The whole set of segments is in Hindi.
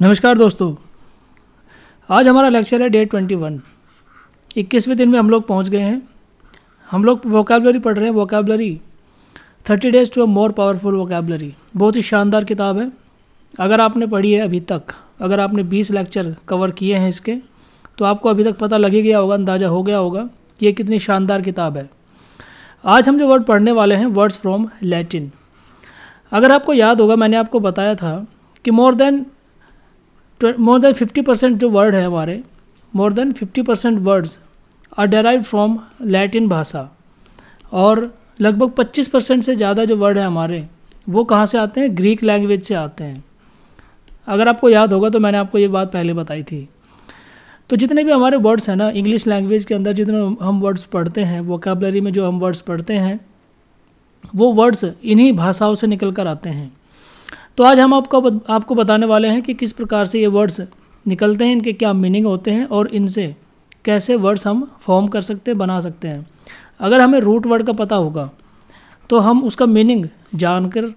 नमस्कार दोस्तों आज हमारा लेक्चर है डे ट्वेंटी वन इक्कीसवें दिन में हम लोग पहुंच गए हैं हम लोग वोकेबलरी पढ़ रहे हैं vocabulary thirty days to a more powerful vocabulary बहुत ही शानदार किताब है अगर आपने पढ़ी है अभी तक अगर आपने बीस लेक्चर कवर किए हैं इसके तो आपको अभी तक पता लग ही गया होगा अंदाज़ा हो गया होगा कि ये कितनी शानदार किताब है आज हम जो वर्ड पढ़ने वाले हैं वर्ड्स फ्रॉम लैटिन अगर आपको याद होगा मैंने आपको बताया था कि more than more than fifty percent जो वर्ड है हमारे more than fifty percent words are derive from Latin भाषा और लगभग पच्चीस परसेंट से ज़्यादा जो वर्ड है हमारे वो कहाँ से आते हैं ग्रीक लैंग्वेज से आते हैं अगर आपको याद होगा तो मैंने आपको ये बात पहले बताई थी तो जितने भी हमारे वर्ड्स हैं ना इंग्लिश लैंग्वेज के अंदर जितने हम वर्ड्स पढ़ते हैं वोकेबलरी में जो हम वर्ड्स पढ़ते हैं वो वर्ड्स इन्हीं भाषाओं से निकल कर आते हैं तो आज हम आपको आपको बताने वाले हैं कि किस प्रकार से ये वर्ड्स निकलते हैं इनके क्या मीनिंग होते हैं और इनसे कैसे वर्ड्स हम फॉर्म कर सकते हैं बना सकते हैं अगर हमें रूट वर्ड का पता होगा तो हम उसका मीनिंग जानकर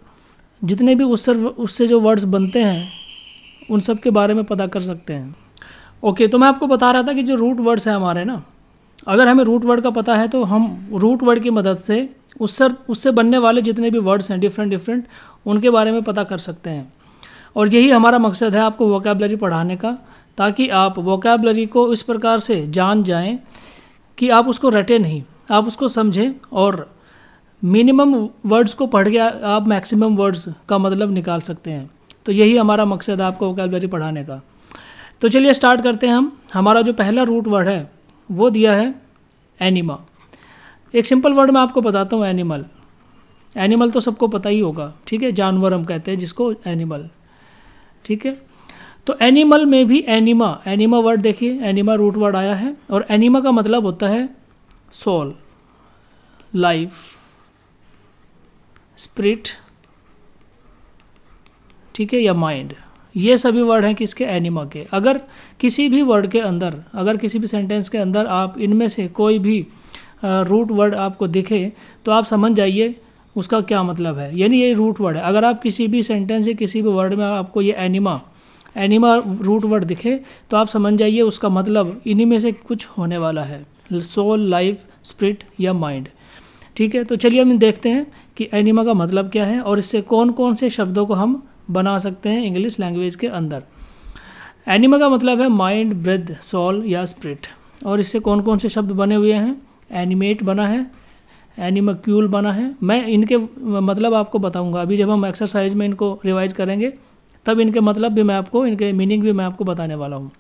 जितने भी उससे उससे जो वर्ड्स बनते हैं उन सब के बारे में पता कर सकते हैं ओके तो मैं आपको बता रहा था कि जो रूट वर्ड्स हैं हमारे ना अगर हमें रूट वर्ड का पता है तो हम रूट वर्ड की मदद से उससे उससे बनने वाले जितने भी वर्ड्स हैं डिफरेंट डिफरेंट उनके बारे में पता कर सकते हैं और यही हमारा मकसद है आपको वोकेबलरी पढ़ाने का ताकि आप वोकेबलरी को इस प्रकार से जान जाएं कि आप उसको रटे नहीं आप उसको समझें और मिनिमम वर्ड्स को पढ़ के आप मैक्सिमम वर्ड्स का मतलब निकाल सकते हैं तो यही हमारा मकसद है आपको वोकेबलरी पढ़ाने का तो चलिए स्टार्ट करते हैं हम हमारा जो पहला रूट वर्ड है वो दिया है एनिमा एक सिंपल वर्ड में आपको बताता हूँ एनिमल एनिमल तो सबको पता ही होगा ठीक है जानवर हम कहते हैं जिसको एनिमल ठीक है तो एनिमल में भी एनिमा एनिमा वर्ड देखिए एनिमा रूट वर्ड आया है और एनिमा का मतलब होता है सोल लाइफ स्प्रिट ठीक है या माइंड ये सभी वर्ड हैं किसके एनिमा के अगर किसी भी वर्ड के अंदर अगर किसी भी सेंटेंस के अंदर आप इनमें से कोई भी रूट वर्ड आपको दिखे तो आप समझ जाइए उसका क्या मतलब है यानी ये रूट वर्ड है अगर आप किसी भी सेंटेंस या किसी भी वर्ड में आपको ये एनिमा एनिमा रूट वर्ड दिखे तो आप समझ जाइए उसका मतलब इन्हीं में से कुछ होने वाला है सोल लाइफ स्प्रिट या माइंड ठीक है तो चलिए हम देखते हैं कि एनिमा का मतलब क्या है और इससे कौन कौन से शब्दों को हम बना सकते हैं इंग्लिश लैंग्वेज के अंदर एनिमा का मतलब है माइंड ब्रेथ सोल या स्प्रिट और इससे कौन कौन से शब्द बने हुए हैं एनिमेट बना है एनिमक्यूल बना है मैं इनके मतलब आपको बताऊंगा अभी जब हम एक्सरसाइज में इनको रिवाइज करेंगे तब इनके मतलब भी मैं आपको इनके मीनिंग भी मैं आपको बताने वाला हूँ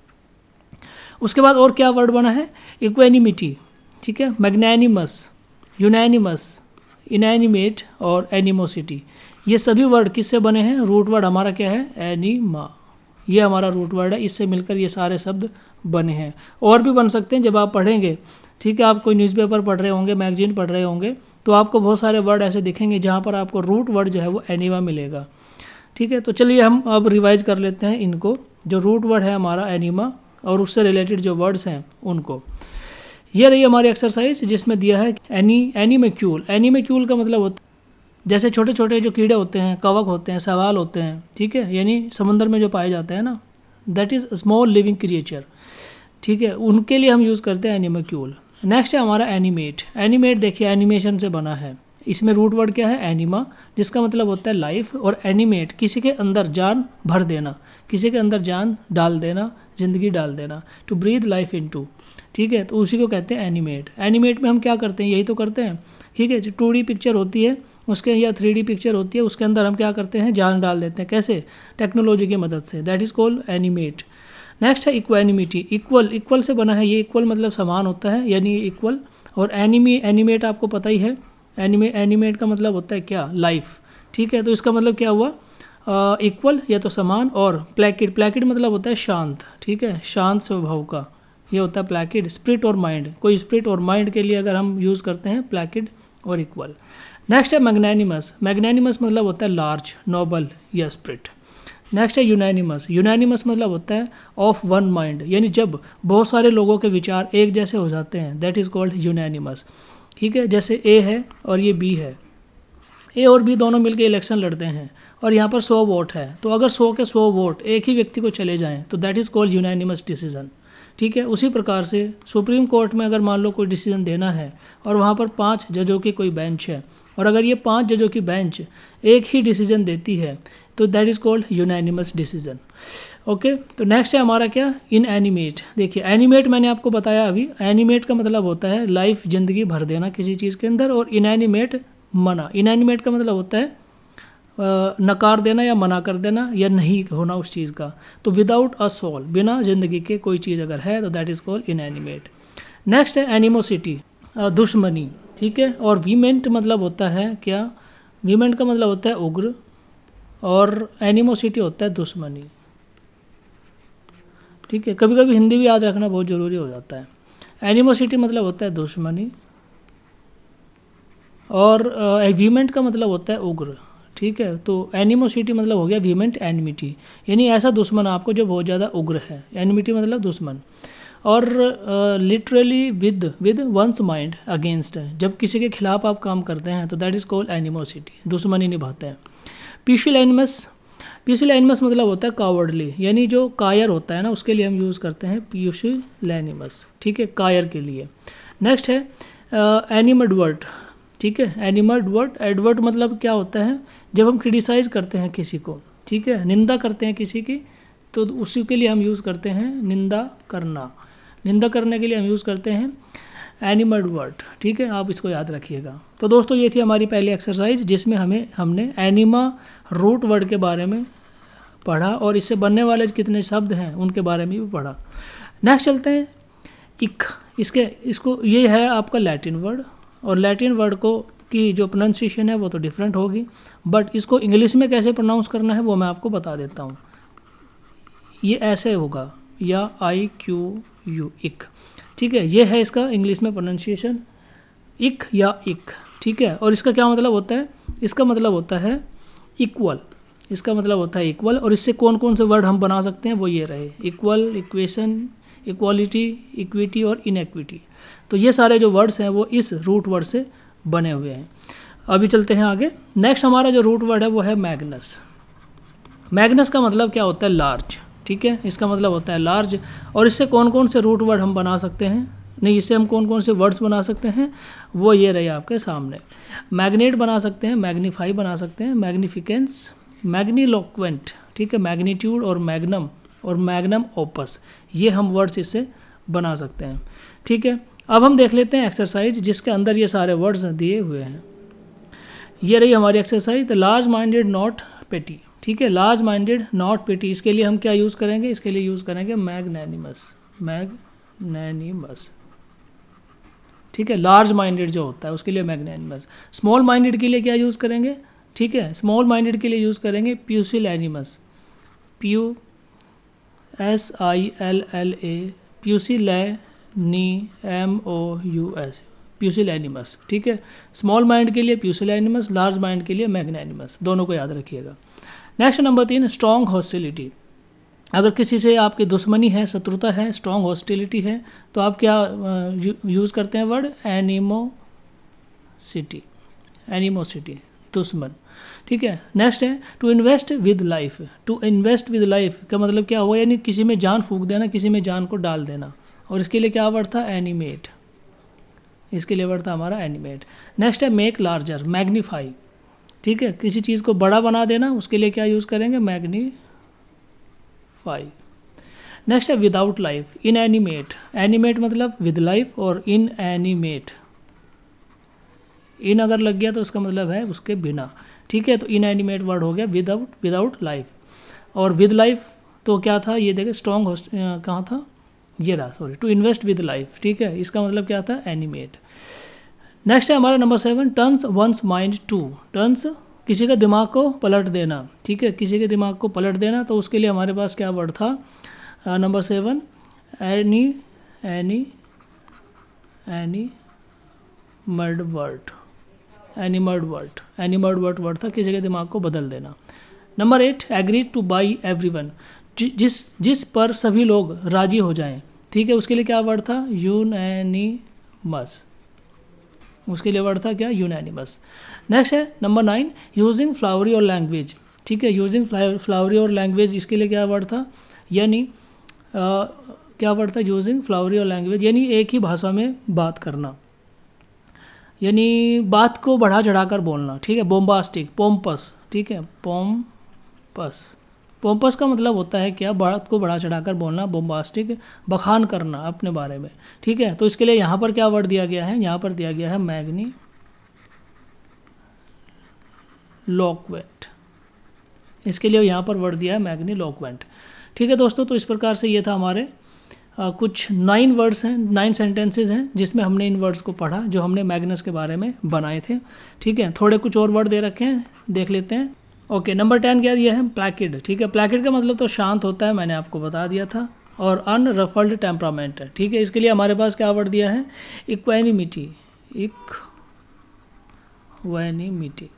उसके बाद और क्या वर्ड बना है इक्वेनिमिटी ठीक है मैग्नैनिमस यूनैनिमस इनैनिमेट और एनिमोसिटी ये सभी वर्ड किससे बने हैं रूट वर्ड हमारा क्या है एनिमा ये हमारा रूट वर्ड है इससे मिलकर ये सारे शब्द बने हैं और भी बन सकते हैं जब आप पढ़ेंगे ठीक है आप कोई न्यूज़पेपर पढ़ रहे होंगे मैगजीन पढ़ रहे होंगे तो आपको बहुत सारे वर्ड ऐसे दिखेंगे जहाँ पर आपको रूट वर्ड जो है वो एनीवा मिलेगा ठीक है तो चलिए हम अब रिवाइज कर लेते हैं इनको जो रूट वर्ड है हमारा एनीमा और उससे रिलेटेड जो वर्ड्स हैं उनको ये रही हमारी एक्सरसाइज जिसमें दिया है एनी एनीमेक्यूल एनीमेक्यूल का मतलब होता जैसे छोटे छोटे जो कीड़े होते हैं कवक होते हैं सवाल होते हैं ठीक है यानी समुंदर में जो पाए जाते हैं ना that is small living creature ठीक है उनके लिए हम यूज़ करते हैं एनिमाक्यूल नेक्स्ट है हमारा एनिमेट एनिमेट देखिए एनिमेशन से बना है इसमें रूट वर्ड क्या है एनिमा जिसका मतलब होता है लाइफ और एनिमेट किसी के अंदर जान भर देना किसी के अंदर जान डाल देना ज़िंदगी डाल देना to breathe life into ठीक है तो उसी को कहते हैं एनिमेट एनिमेट में हम क्या करते हैं यही तो करते हैं ठीक है जो टू पिक्चर होती है उसके या थ्री पिक्चर होती है उसके अंदर हम क्या करते हैं जान डाल देते हैं कैसे टेक्नोलॉजी की मदद से that is called animate next है इक्वानिमिटी इक्वल इक्वल से बना है ये इक्वल मतलब समान होता है यानी इक्वल और एनिमी एनिमेट आपको पता ही है एनिमे एनिमेट का मतलब होता है क्या लाइफ ठीक है तो इसका मतलब क्या हुआ इक्वल या तो समान और प्लैकिड प्लैकिड मतलब होता है शांत ठीक है शांत स्वभाव का ये होता है प्लैकिड स्प्रिट और माइंड कोई स्प्रिट और माइंड के लिए अगर हम यूज़ करते हैं प्लैकिड और इक्वल नेक्स्ट है मैग्नानिमस मैग्नानिमस मतलब होता है लार्ज नोबल या स्प्रिट नेक्स्ट है यूनानिमस यूनानिमस मतलब होता है ऑफ वन माइंड यानी जब बहुत सारे लोगों के विचार एक जैसे हो जाते हैं दैट इज़ कॉल्ड यूनानिमस ठीक है जैसे ए है और ये बी है ए और बी दोनों मिलकर इलेक्शन लड़ते हैं और यहाँ पर सौ वोट है तो अगर सौ के सौ वोट एक ही व्यक्ति को चले जाएँ तो that is called unanimous decision ठीक है उसी प्रकार से सुप्रीम कोर्ट में अगर मान लो कोई डिसीजन देना है और वहाँ पर पाँच जजों की कोई बेंच है और अगर ये पांच जजों की बेंच एक ही डिसीजन देती है तो that is called unanimous decision okay तो नेक्स्ट है हमारा क्या इन एनिमेट देखिए एनिमेट मैंने आपको बताया अभी एनिमेट का मतलब होता है लाइफ ज़िंदगी भर देना किसी चीज़ के अंदर और इन एनिमेट मना इन एनिमेट का मतलब होता है नकार देना या मना कर देना या नहीं होना उस चीज़ का तो विदाउट अ सॉल बिना ज़िंदगी के कोई चीज़ अगर है तो that is called animate next है एनिमोसिटी दुश्मनी ठीक है और वीमेंट मतलब होता है क्या वीमेंट का मतलब होता है उग्र और एनिमोसिटी होता है दुश्मनी ठीक है कभी कभी हिंदी भी याद रखना बहुत ज़रूरी हो जाता है एनिमोसिटी मतलब होता है दुश्मनी और एग्रीमेंट का मतलब होता है उग्र ठीक है तो एनिमोसिटी मतलब हो गया वीमेंट एनिमिटी यानी ऐसा दुश्मन आपको जो बहुत ज़्यादा उग्र है एनिमिटी मतलब दुश्मन और literally with with one's mind against जब किसी के खिलाफ आप काम करते हैं तो दैट इज़ कॉल्ड एनिमोसिटी दुश्मनी निभाते हैं पीशुलाइनमस पीशुलाइनमस मतलब होता है कावर्डली यानी जो कायर होता है ना उसके लिए हम यूज़ करते हैं एनिमस ठीक है कायर के लिए नेक्स्ट है एनिमडवर्ट uh, ठीक है एनिमड वर्ड एडवर्ट मतलब क्या होता है जब हम क्रिटिसाइज़ करते हैं किसी को ठीक है निंदा करते हैं किसी की तो उसी के लिए हम यूज़ करते हैं निंदा करना निंदा करने के लिए हम यूज़ करते हैं एनिमड वर्ड ठीक है आप इसको याद रखिएगा तो दोस्तों ये थी हमारी पहली एक्सरसाइज जिसमें हमें हमने एनिमा रूट वर्ड के बारे में पढ़ा और इससे बनने वाले कितने शब्द हैं उनके बारे में भी पढ़ा नेक्स्ट चलते हैं इक इसके इसको ये है आपका लैटिन वर्ड और लैटिन वर्ड को की जो प्रोनाउंसिएशन है वो तो डिफरेंट होगी बट इसको इंग्लिश में कैसे प्रोनाउंस करना है वो मैं आपको बता देता हूँ ये ऐसे होगा या आई क्यू यू इक ठीक है ये है इसका इंग्लिश में प्रोनाउंसिएशन इक या इक ठीक है और इसका क्या मतलब होता है इसका मतलब होता है इक्वल इसका मतलब होता है इक्वल और इससे कौन कौन से वर्ड हम बना सकते हैं वो ये रहे इक्वल इक्वेशन इक्वालिटी इक्विटी और इनएक्विटी तो ये सारे जो वर्ड्स हैं वो इस रूट वर्ड से बने हुए हैं अभी चलते हैं आगे नेक्स्ट हमारा जो रूट वर्ड है वो है मैग्नस मैग्नस का मतलब क्या होता है लार्ज ठीक है इसका मतलब होता है लार्ज और इससे कौन कौन से रूट वर्ड हम बना सकते हैं नहीं इससे हम कौन कौन से वर्ड्स बना सकते हैं वो ये रहे आपके सामने मैग्नेट बना सकते हैं मैग्नीफाई बना सकते हैं मैग्निफिकेंस मैग्नीलोक्वेंट ठीक है मैग्नीट्यूड और मैग्नम और मैग्नम ओपस ये हम वर्ड्स इससे बना सकते हैं ठीक है अब हम देख लेते हैं एक्सरसाइज जिसके अंदर ये सारे वर्ड्स दिए हुए हैं ये रही हमारी exercise the large minded not petty ठीक है लार्ज माइंडेड नॉट पेटी इसके लिए हम क्या यूज़ करेंगे इसके लिए यूज़ करेंगे मैगनैनिमस नैनिमस ठीक है लार्ज माइंडेड जो होता है उसके लिए मैग्नैनिमस स्मॉल माइंडेड के लिए क्या यूज़ करेंगे ठीक है स्मॉल माइंडेड के लिए यूज़ करेंगे pusillanimous P U S I L L A प्यूसिल नी M O U S pusillanimous ठीक है स्मॉल माइंड के लिए प्यूसिल एनिमस लार्ज माइंड के लिए मैग्नैनिमस दोनों को याद रखिएगा नेक्स्ट नंबर तीन स्ट्रॉन्ग हॉस्टिलिटी अगर किसी से आपकी दुश्मनी है शत्रुता है स्ट्रॉन्ग हॉस्टिलिटी है तो आप क्या यूज़ करते हैं वर्ड एनिमोसिटी एनिमोसिटी दुश्मन ठीक है नेक्स्ट है to invest with life to invest with life का मतलब क्या हुआ यानी किसी में जान फूक देना किसी में जान को डाल देना और इसके लिए क्या वर्ड था एनिमेट इसके लिए वर्ड था हमारा एनिमेट नेक्स्ट है मेक लार्जर मैग्नीफाई ठीक है किसी चीज़ को बड़ा बना देना उसके लिए क्या यूज़ करेंगे मैग्नी फाइव नेक्स्ट है without life inanimate animate मतलब विद लाइफ और इन एनिमेट इन अगर लग गया तो उसका मतलब है उसके बिना ठीक है तो इन एनिमेट वर्ड हो गया विदाउट विदाउट लाइफ और विद लाइफ तो क्या था ये देखे स्ट्रॉन्ग होस्ट कहाँ था ये रहा sorry to invest with life ठीक है इसका मतलब क्या था एनिमेट नेक्स्ट है हमारा number seven turns one's mind to turns किसी का दिमाग को पलट देना ठीक है किसी के दिमाग को पलट देना तो उसके लिए हमारे पास क्या वर्ड था नंबर सेवन एनी एनी animadvert animadvert animadvert word था किसी के दिमाग को बदल देना number eight agree to by everyone जिस जिस पर सभी लोग राजी हो जाएं ठीक है उसके लिए क्या वर्ड था यून एनी मस उसके लिए वर्ड था क्या यूनानिमस नेक्स्ट है नंबर नाइन यूजिंग फ्लावरी और लैंग्वेज ठीक है यूजिंग फ्लावरी और लैंग्वेज इसके लिए क्या वर्ड था यानी क्या वर्ड था यूजिंग फ्लावरी और लैंग्वेज यानी एक ही भाषा में बात करना यानी बात को बढ़ा चढ़ा बोलना ठीक है बोम्बास्टिक पोम्पस ठीक है पोम्पस पोम्पस का मतलब होता है क्या भारत को बढ़ा चढ़ाकर बोलना बोम्बास्टिक बखान करना अपने बारे में ठीक है तो इसके लिए यहाँ पर क्या वर्ड दिया गया है यहाँ पर दिया गया है मैग्नी लॉकवेंट इसके लिए यहाँ पर वर्ड दिया है मैग्नी लॉकवेंट ठीक है दोस्तों तो इस प्रकार से ये था हमारे आ, कुछ नाइन वर्ड्स हैं नाइन सेंटेंसेज हैं जिसमें हमने इन वर्ड्स को पढ़ा जो हमने मैग्नस के बारे में बनाए थे ठीक है थोड़े कुछ और वर्ड दे रखे हैं देख लेते हैं ओके नंबर टेन क्या दिया है प्लैकिड ठीक है प्लैकिड का मतलब तो शांत होता है मैंने आपको बता दिया था और अनरफल्ड टेम्परामेंट है ठीक है इसके लिए हमारे पास क्या वर्ड दिया है मिटी इक वैनिमिटी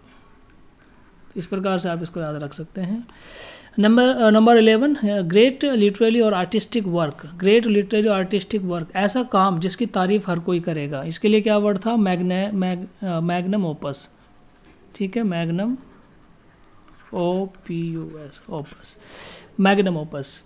इस प्रकार से आप इसको याद रख सकते हैं number number eleven great literary और आर्टिस्टिक वर्क ग्रेट लिटरेरी और आर्टिस्टिक वर्क ऐसा काम जिसकी तारीफ हर कोई करेगा इसके लिए क्या वर्ड था मैगने मैग मैगनम ओपस ठीक है magnum O P U S opus magnum opus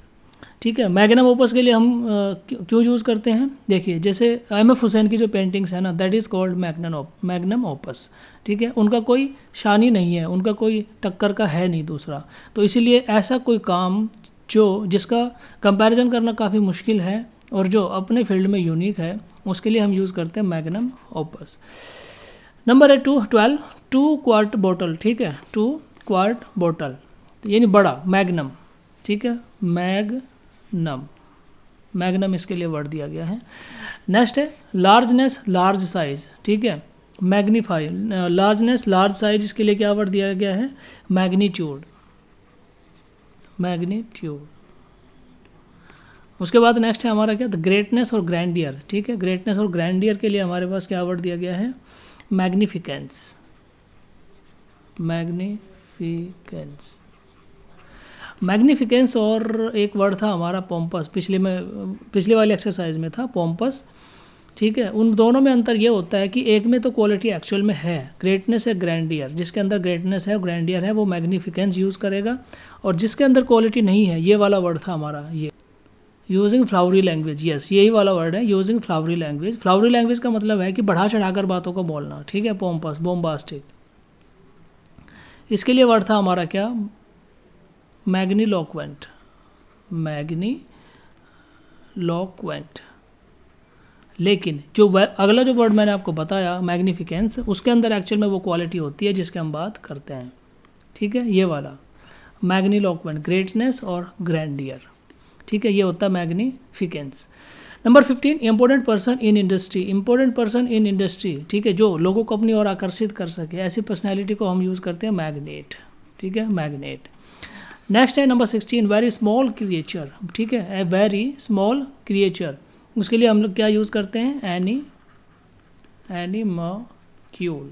ठीक है मैग्नम ओपस के लिए हम क्यों यूज़ करते हैं देखिए जैसे एम एफ हुसैन की जो पेंटिंग्स है ना that is called magnum magnum opus ठीक है उनका कोई शानी नहीं है उनका कोई टक्कर का है नहीं दूसरा तो इसीलिए ऐसा कोई काम जो जिसका कंपैरिजन करना काफ़ी मुश्किल है और जो अपने फील्ड में यूनिक है उसके लिए हम यूज़ करते हैं मैग्नम ओपस नंबर है two twelve two quart bottle ठीक है टू क्वार्ट बोटल तो यानी बड़ा मैगनम ठीक है मैगनम मैगनम इसके लिए वर्ड दिया गया है नेक्स्ट है लार्जनेस लार्ज साइज ठीक है मैग्नीफाई लार्जनेस लार्ज साइज इसके लिए क्या वर्ड दिया गया है मैग्नीट्यूड मैग्नीट्यूड उसके बाद नेक्स्ट है हमारा क्या ग्रेटनेस और ग्रैंडियर ठीक है ग्रेटनेस और ग्रैंडियर के लिए हमारे पास क्या वर्ड दिया गया है मैग्निफिकेंस मैग्नी मैग्निफिकेंस मैग्निफिकेंस और एक वर्ड था हमारा पॉम्पस पिछले में पिछले वाली एक्सरसाइज में था पॉम्पस ठीक है उन दोनों में अंतर यह होता है कि एक में तो क्वालिटी एक्चुअल में है ग्रेटनेस है ग्रैंडियर जिसके अंदर ग्रेटनेस है ग्रैंडियर है वो मैग्निफिकेंस यूज़ करेगा और जिसके अंदर क्वालिटी नहीं है ये वाला वर्ड था हमारा ये यूजिंग फ्लावरी लैंग्वेज यस यही वाला वर्ड है using flowery language flowery language का मतलब है कि बढ़ा चढ़ाकर बातों को बोलना ठीक है पोम्पस बोम्बास्टिक इसके लिए वर्ड था हमारा क्या मैग्नी लॉकवेंट मैग्नी लॉकवेंट लेकिन जो अगला जो वर्ड मैंने आपको बताया मैग्निफिकेंस उसके अंदर एक्चुअल में वो क्वालिटी होती है जिसके हम बात करते हैं ठीक है ये वाला मैग्नी लॉकवेंट ग्रेटनेस और ग्रैंडियर ठीक है ये होता है magnificence number fifteen important person in industry important person in industry ठीक है जो लोगों को अपनी ओर आकर्षित कर सके ऐसी पर्सनैलिटी को हम यूज़ करते हैं मैग्नेट ठीक है मैग्नेट नेक्स्ट है number sixteen very small creature ठीक है ए वेरी स्मॉल क्रिएचर उसके लिए हम लोग क्या यूज़ करते हैं एनी एनी क्यूल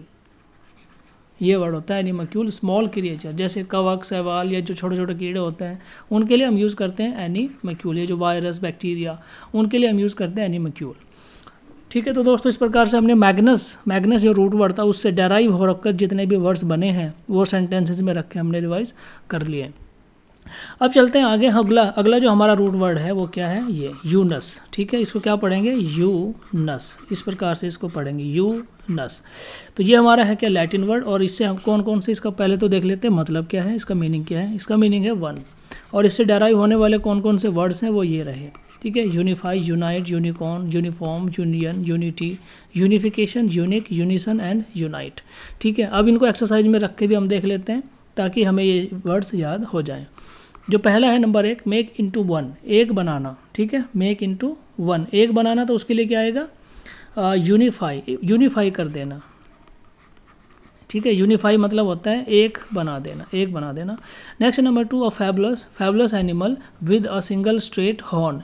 ये वर्ड होता है एनीमक्यूल स्मॉल क्रिएचर जैसे कवक सवाल या जो छोटे छोटे कीड़े होते हैं उनके लिए हम यूज़ करते हैं एनीमक्यूल ये जो वायरस बैक्टीरिया उनके लिए हम यूज़ करते हैं एनीमक्यूल ठीक है तो दोस्तों इस प्रकार से हमने मैग्नस मैग्नस जो रूट वर्ड था उससे डेराइव हो रखकर जितने भी वर्ड्स बने हैं वो सेंटेंसेज में रखे हमने रिवाइज कर लिए अब चलते हैं आगे अगला अगला जो हमारा रूट वर्ड है वो क्या है ये यूनस ठीक है इसको क्या पढ़ेंगे यूनस इस प्रकार से इसको पढ़ेंगे यू नस तो ये हमारा है क्या लैटिन वर्ड और इससे हम कौन कौन से इसका पहले तो देख लेते हैं मतलब क्या है इसका मीनिंग क्या है इसका मीनिंग है वन और इससे डराइव होने वाले कौन कौन से वर्ड्स हैं वो ये रहे ठीक है unify unite unicorn uniform union unity unification unique unison and unite ठीक है अब इनको एक्सरसाइज में रख के भी हम देख लेते हैं ताकि हमें ये वर्ड्स याद हो जाएं जो पहला है नंबर एक मेक इंटू वन एक बनाना ठीक है मेक इंटू वन एक बनाना तो उसके लिए क्या आएगा यूनिफाई यूनिफाई कर देना ठीक है यूनिफाई मतलब होता है एक बना देना एक बना देना next number two a fabulous fabulous animal with a single straight horn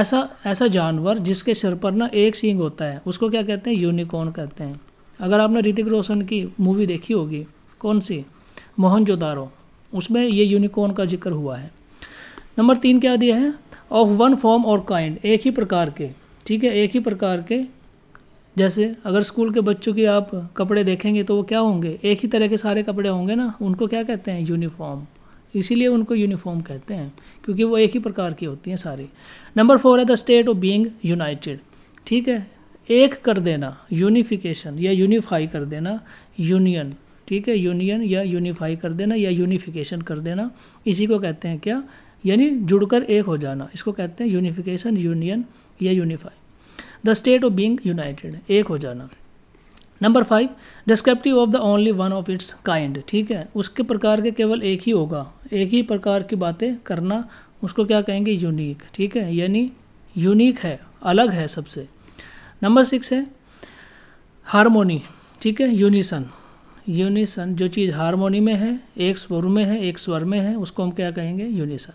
ऐसा ऐसा जानवर जिसके सिर पर ना एक सींग होता है उसको क्या कहते हैं यूनिकॉर्न कहते हैं अगर आपने ऋतिक रोशन की मूवी देखी होगी कौन सी मोहन जोदारो उसमें ये यूनिकॉर्न का जिक्र हुआ है नंबर तीन क्या दिया है ऑफ वन फॉर्म और काइंड एक ही प्रकार के ठीक है एक ही प्रकार के जैसे अगर स्कूल के बच्चों के आप कपड़े देखेंगे तो वो क्या होंगे एक ही तरह के सारे कपड़े होंगे ना उनको क्या कहते हैं यूनिफॉर्म इसीलिए उनको यूनिफॉर्म कहते हैं क्योंकि वो एक ही प्रकार की होती हैं सारी नंबर फोर है the state of being united ठीक है एक कर देना यूनिफिकेशन या यूनिफाई कर देना यूनियन ठीक है यूनियन या यूनिफाई कर देना या यूनिफिकेशन कर देना इसी को कहते हैं क्या यानी जुड़कर एक हो जाना इसको कहते हैं यूनिफिकेशन यूनियन या unify the state of being united एक हो जाना number five descriptive of the only one of its kind ठीक है उसके प्रकार के केवल एक ही होगा एक ही प्रकार की बातें करना उसको क्या कहेंगे यूनिक ठीक है यानी यूनिक है अलग है सबसे नंबर सिक्स है हारमोनी ठीक है यूनिसन यूनिसन जो चीज़ हारमोनी में है एक स्वर में है एक स्वर में है उसको हम क्या कहेंगे यूनिसन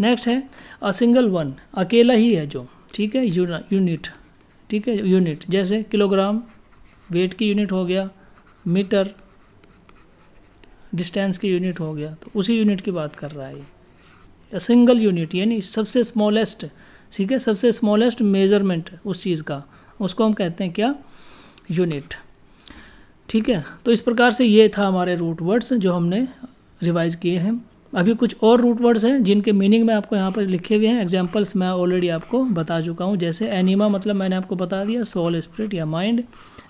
नेक्स्ट है अ सिंगल वन अकेला ही है जो ठीक है यूनिट ठीक है यूनिट जैसे किलोग्राम वेट की यूनिट हो गया मीटर डिस्टेंस की यूनिट हो गया तो उसी यूनिट की बात कर रहा है ये सिंगल यूनिट यानी सबसे स्मॉलेस्ट ठीक है सबसे स्मॉलेस्ट मेजरमेंट उस चीज़ का उसको हम कहते हैं क्या यूनिट ठीक है तो इस प्रकार से ये था हमारे रूट वर्ड्स जो हमने रिवाइज किए हैं अभी कुछ और रूट वर्ड्स हैं जिनके मीनिंग मैं आपको यहाँ पर लिखे हुए हैं एग्जाम्पल्स मैं ऑलरेडी आपको बता चुका हूँ जैसे एनिमा मतलब मैंने आपको बता दिया सोल स्प्रिट या माइंड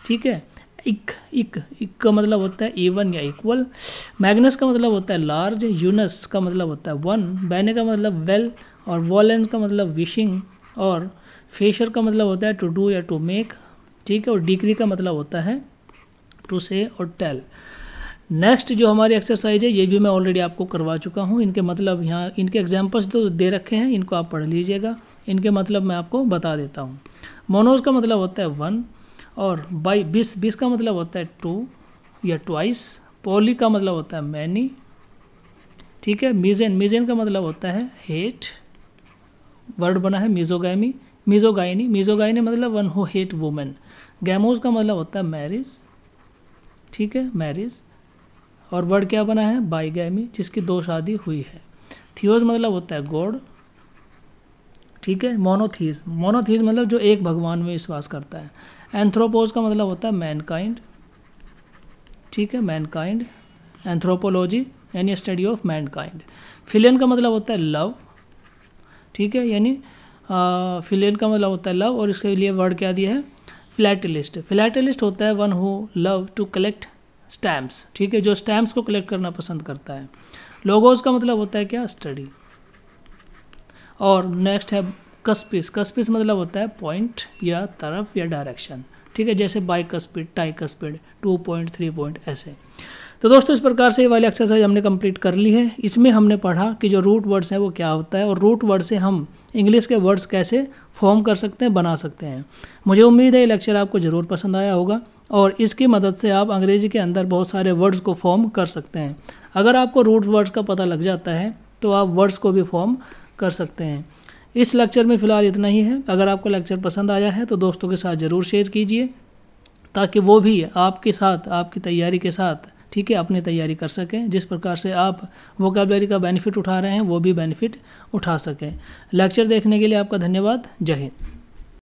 ठीक है इक इक इक का मतलब होता है इवन या इक्वल मैग्नस का मतलब होता है लार्ज यूनस का मतलब होता है वन बैने का मतलब वेल और वॉलेंस का मतलब विशिंग और फेशर का मतलब होता है टू डू या टू मेक ठीक है और डिग्री का मतलब होता है टू से और टेल नेक्स्ट जो हमारी एक्सरसाइज है ये भी मैं ऑलरेडी आपको करवा चुका हूँ इनके मतलब यहाँ इनके एग्जाम्पल्स तो दे रखे हैं इनको आप पढ़ लीजिएगा इनके मतलब मैं आपको बता देता हूँ मोनोज का मतलब होता है वन और बाई बीस बीस का मतलब होता है टू या ट्वाइस पोली का मतलब होता है मैनी ठीक है मीजेन मीजेन का मतलब होता है हेट वर्ड बना है मिजोगामी मिजोगाइनी मिजोगाइनी मतलब वन हो हेट वुमेन गैमोज का मतलब होता है मैरिज ठीक है मैरिज और वर्ड क्या बना है बाईगैमी जिसकी दो शादी हुई है थियोज मतलब होता है गॉड ठीक है मोनोथीज मोनोथीज मतलब जो एक भगवान में विश्वास करता है एंथ्रोपोज का मतलब होता है मैनकाइंड ठीक है मैनकाइंड एंथ्रोपोलॉजी यानी स्टडी ऑफ मैनकाइंड फिलियन का मतलब होता है लव ठीक है यानी फिलियन का मतलब होता है लव और इसके लिए वर्ड क्या दिया है फ्लैटलिस्ट फ्लैटलिस्ट होता है वन हो लव टू कलेक्ट स्टैम्प्स ठीक है जो स्टैम्प्स को कलेक्ट करना पसंद करता है लोगोज का मतलब होता है क्या स्टडी और नेक्स्ट है कस्पिस कस्पिस मतलब होता है पॉइंट या तरफ या डायरेक्शन ठीक है जैसे स्पीड टाइक का speed two point three point ऐसे तो दोस्तों इस प्रकार से ये वाली एक्सरसाइज हमने कंप्लीट कर ली है इसमें हमने पढ़ा कि जो रूट वर्ड्स हैं वो क्या होता है और रूट वर्ड से हम इंग्लिश के वर्ड्स कैसे फॉर्म कर सकते हैं बना सकते हैं मुझे उम्मीद है ये लेक्चर आपको ज़रूर पसंद आया होगा और इसकी मदद से आप अंग्रेजी के अंदर बहुत सारे वर्ड्स को फॉर्म कर सकते हैं अगर आपको रूट वर्ड्स का पता लग जाता है तो आप वर्ड्स को भी फॉर्म कर सकते हैं इस लेक्चर में फ़िलहाल इतना ही है अगर आपको लेक्चर पसंद आया है तो दोस्तों के साथ ज़रूर शेयर कीजिए ताकि वो भी आपके साथ आपकी तैयारी के साथ ठीक है अपनी तैयारी कर सकें जिस प्रकार से आप वोकेबलरी का बेनिफिट उठा रहे हैं वो भी बेनिफिट उठा सकें लेक्चर देखने के लिए आपका धन्यवाद जय हिंद